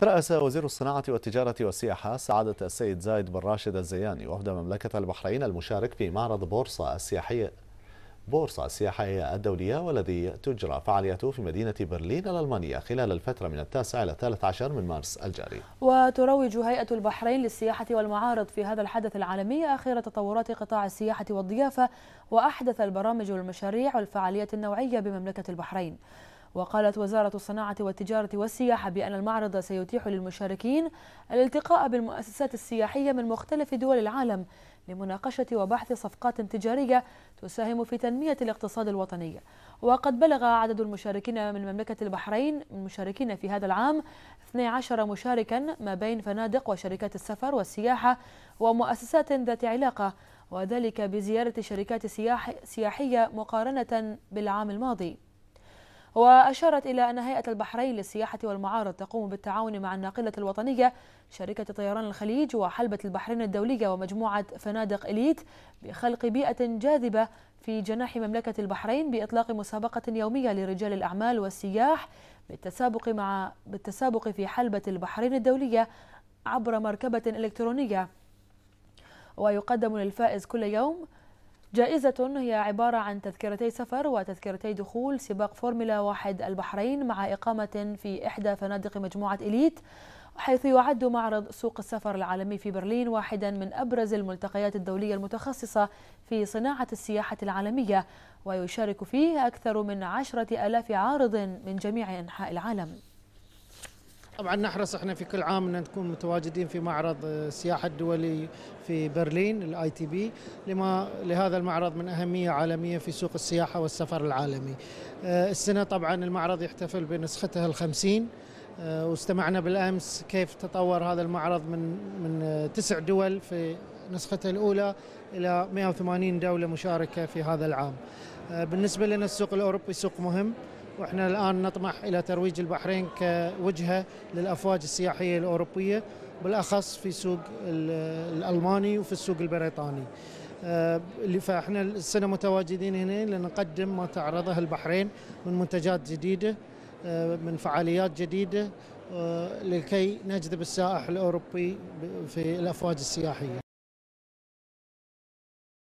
ترأس وزير الصناعة والتجارة والسياحة سعادة السيد زايد بن راشد الزياني وفد مملكة البحرين المشارك في معرض بورصة السياحية بورصة السياحية الدولية والذي تجرى فعاليته في مدينة برلين الألمانية خلال الفترة من التاسع إلى الثالث عشر من مارس الجاري وتروج هيئة البحرين للسياحة والمعارض في هذا الحدث العالمي آخر تطورات قطاع السياحة والضيافة وأحدث البرامج والمشاريع والفعاليات النوعية بمملكة البحرين وقالت وزارة الصناعة والتجارة والسياحة بأن المعرض سيتيح للمشاركين الالتقاء بالمؤسسات السياحية من مختلف دول العالم لمناقشة وبحث صفقات تجارية تساهم في تنمية الاقتصاد الوطني وقد بلغ عدد المشاركين من مملكة البحرين المشاركين في هذا العام 12 مشاركا ما بين فنادق وشركات السفر والسياحة ومؤسسات ذات علاقة وذلك بزيارة شركات سياحية مقارنة بالعام الماضي وأشارت إلى أن هيئة البحرين للسياحة والمعارض تقوم بالتعاون مع الناقلة الوطنية شركة طيران الخليج وحلبة البحرين الدولية ومجموعة فنادق إليت بخلق بيئة جاذبة في جناح مملكة البحرين بإطلاق مسابقة يومية لرجال الأعمال والسياح بالتسابق, مع بالتسابق في حلبة البحرين الدولية عبر مركبة إلكترونية ويقدم للفائز كل يوم جائزة هي عبارة عن تذكرتي سفر وتذكرتي دخول سباق فورمولا واحد البحرين مع إقامة في إحدى فنادق مجموعة إليت حيث يعد معرض سوق السفر العالمي في برلين واحدا من أبرز الملتقيات الدولية المتخصصة في صناعة السياحة العالمية ويشارك فيه أكثر من عشرة ألاف عارض من جميع أنحاء العالم طبعا نحرص احنا في كل عام ان نكون متواجدين في معرض السياحه آه، الدولي في برلين الاي تي بي لما لهذا المعرض من اهميه عالميه في سوق السياحه والسفر العالمي. آه، السنه طبعا المعرض يحتفل بنسخته الخمسين آه، واستمعنا بالامس كيف تطور هذا المعرض من من تسع دول في نسخته الاولى الى 180 دوله مشاركه في هذا العام. بالنسبه لنا السوق الاوروبي سوق مهم. واحنا الان نطمح الى ترويج البحرين كوجهه للافواج السياحيه الاوروبيه بالاخص في سوق الالماني وفي السوق البريطاني. آه، فاحنا السنه متواجدين هنا لنقدم ما تعرضه البحرين من منتجات جديده آه، من فعاليات جديده آه، لكي نجذب السائح الاوروبي في الافواج السياحيه.